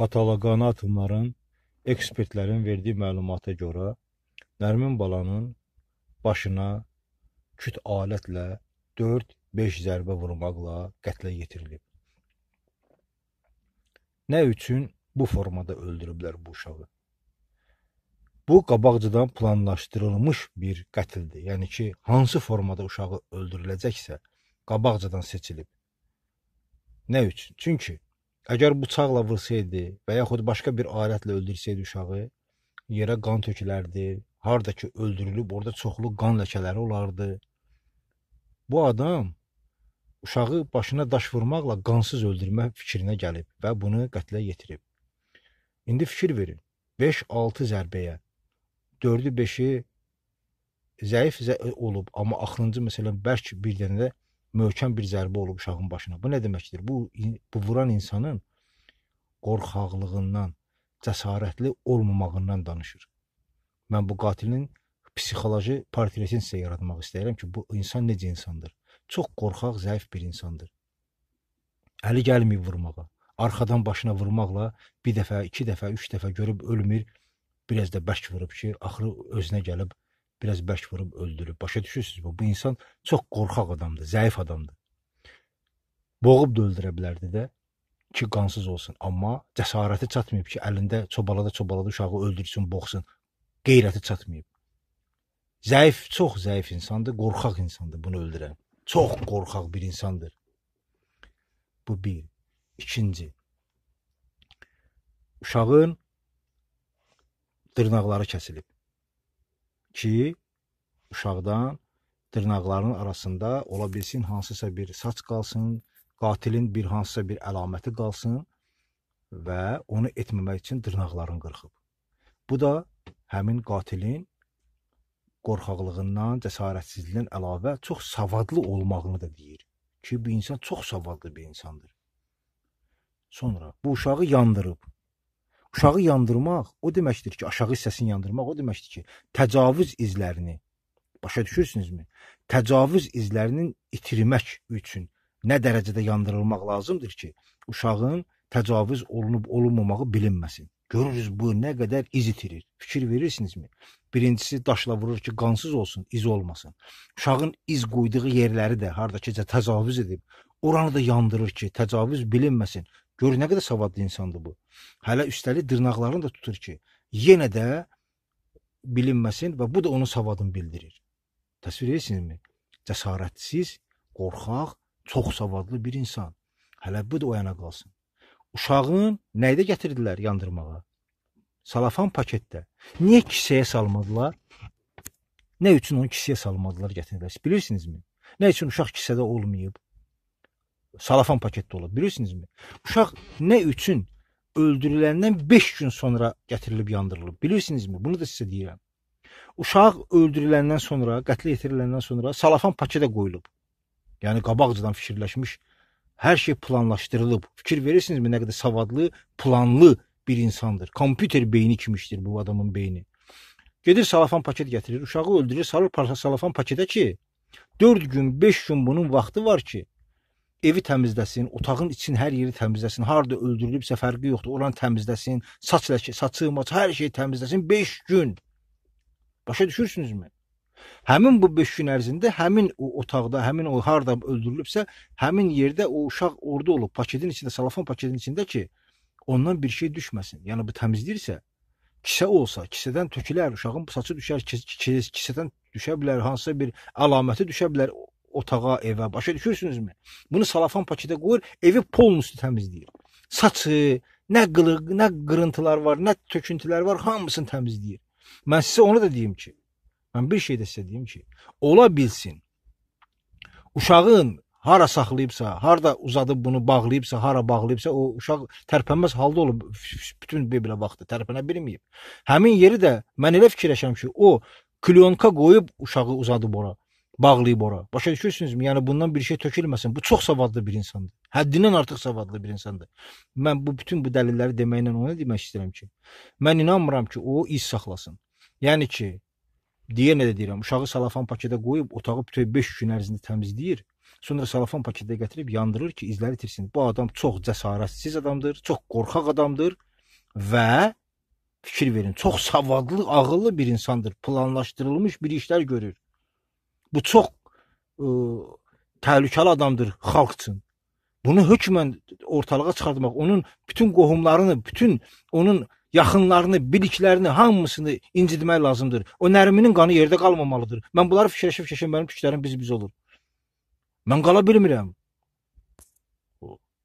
patoloqanatomların, ekspertlərin verdiyi məlumata görə Nərmin balanın başına küt alətlə 4-5 zərbə vurmaqla qətlə yetirilib. Nə üçün bu formada öldürüblər bu uşağı? Bu qabaqcadan planlaşdırılmış bir qətildir. Yəni ki, hansı formada uşağı öldürüləcəksə, qabaqcadan seçilib. Nə üçün? Çünki Əgər bıçaqla vursaydı və yaxud başqa bir alətlə öldürsəydi uşağı, yerə qan tökülərdi. Harda ki öldürülüb, orada çoxlu qan ləkələri olardı. Bu adam uşağı başına daş vurmaqla qansız öldürmə fikrinə gəlib və bunu qətlə yetirib. İndi fikir verin. 5-6 zərbəyə 4-5-i zəif zə olub, amma axırıncı məsələn bərk bir dənə də möhkəm bir zərbə olub uşağın başına. Bu nə deməkdir? Bu bu vuran insanın qorxaqlığından, cəsarətli olmamağından danışır. Mən bu qatilin psixoloji portretini sizə yaratmaq istəyirəm ki, bu insan necə insandır? Çox qorxaq, zəif bir insandır. Əli gəlmir vurmağa. Arxadan başına vurmaqla bir dəfə, iki dəfə, üç dəfə görüb ölmür. Biraz da bərk vurub ki, axırı özünə gəlib biraz bərk vurub öldürüb. Başa düşürsünüz mü? Bu insan çox qorxaq adamdır, zəif adamdır. Boğub da öldürə bilərdi də ki, qansız olsun, amma cəsarəti çatmayıb ki, əlində çobalada çobalada uşağı öldürsün, boğsun. Qeyrəti çatmayıb. Zəif, çox zəif insandır, qorxaq insandır bunu öldürən. Çox qorxaq bir insandır. Bu bir. İkinci. Uşağın dırnaqları kəsilib ki, uşaqdan dırnaqlarının arasında ola bilsin hansısa bir saç qalsın, qatilin bir hansısa bir əlaməti qalsın və onu etməmək üçün dırnaqların qırxıb. Bu da həmin qatilin qorxaqlığından, cəsarətsizliyindən əlavə çox savadlı olmağını da deyir ki, bu insan çox savadlı bir insandır. Sonra bu uşağı yandırıb. Uşağı yandırmaq o deməkdir ki, aşağı hissəsini yandırmaq o deməkdir ki, təcavüz izlərini başa düşürsünüzmü? Təcavüz izlərinin itirmək üçün nə dərəcədə yandırılmaq lazımdır ki, uşağın təcavüz olunub olunmamağı bilinməsin. Görürüz bu nə qədər iz itirir. Fikir verirsinizmi? Birincisi daşla vurur ki, qansız olsun, iz olmasın. Uşağın iz qoyduğu yerləri də hardakıca təcavüz edib, oranı da yandırır ki, təcavüz bilinməsin. Gör nə qədər savadlı insandır bu. Hələ üstəlik dırnaqlarını da tutur ki, yenə də bilinməsin və bu da onun savadını bildirir. Təsvir edirsinizmi? Cəsarətsiz, qorxaq, çox savadlı bir insan. Hələ bu da oyana qalsın. Uşağın nəydə gətirdilər yandırmağa? Salafan paketdə. Niyə kisəyə salmadılar? Nə üçün onu kisəyə salmadılar gətirdilər? Bilirsinizmi? Nə üçün uşaq kisədə olmayıb? salafan paketdə olub, bilirsinizmi? Uşaq nə üçün öldürüləndən 5 gün sonra gətirilib yandırılıb, bilirsinizmi? Bunu da sizə deyirəm. Uşaq öldürüləndən sonra, qətlə yetiriləndən sonra salafan paketə qoyulub. Yəni qabaqcadan fikirləşmiş, hər şey planlaşdırılıb. Fikir verirsinizmi nə qədər savadlı, planlı bir insandır. Kompüter beyni kimişdir bu adamın beyni. Gedir salafan paket gətirir, uşağı öldürür, salır salafan paketə ki, 4 gün, 5 gün bunun vaxtı var ki, evi təmizləsin, otağın için hər yeri təmizləsin. Harda öldürülübsə fərqi yoxdur. Oranı təmizləsin, saç ləkə, saçı, maç, hər şeyi təmizləsin 5 gün. Başa düşürsünüzmü? Həmin bu 5 gün ərzində həmin o otaqda, həmin o harda öldürülübsə, həmin yerdə o uşaq orada olub, paketin içində, salafan paketin içində ki, ondan bir şey düşməsin. Yəni bu təmizləyirsə, kisə olsa, kisədən tökülər, uşağın saçı düşər, kis, kis, kisədən düşə bilər, hansısa bir əlaməti düşə bilər otağa, evə. Başa düşürsünüzmü? Bunu salafan paketə qoyur, evi polun üstü təmizləyir. Saçı, nə qılıq, nə qırıntılar var, nə töküntülər var, hamısını təmizləyir. Mən sizə onu da deyim ki, mən bir şey də sizə deyim ki, ola bilsin. Uşağın hara saxlayıbsa, harda uzadıb bunu bağlayıbsa, hara bağlayıbsa, o uşaq tərpənməz halda olub bütün bebelə vaxtı tərpənə bilməyib. Həmin yeri də mən elə fikirləşirəm ki, o klyonka qoyub uşağı uzadıb ora bağlayıb ora. Başa düşürsünüzmü? Yəni bundan bir şey tökülməsin. Bu çox savadlı bir insandır. Həddindən artıq savadlı bir insandır. Mən bu bütün bu dəlilləri deməklə ona demək istəyirəm ki, mən inanmıram ki, o iz saxlasın. Yəni ki, deyə nə də deyirəm, uşağı salafan paketə qoyub otağı bütün 5 gün ərzində təmizləyir. Sonra salafan paketə gətirib yandırır ki, izləri itirsin. Bu adam çox cəsarətsiz adamdır, çox qorxaq adamdır və fikir verin, çox savadlı, ağıllı bir insandır. Planlaşdırılmış bir işlər görür. Bu çox ə, təhlükəli adamdır xalq üçün. Bunu hökmən ortalığa çıxartmaq, onun bütün qohumlarını, bütün onun yaxınlarını, biliklərini, hamısını incitmək lazımdır. O nərminin qanı yerdə qalmamalıdır. Mən bunları fikirləşib-fikirləşim mənim fikirlərim biz-biz olur. Mən qala bilmirəm.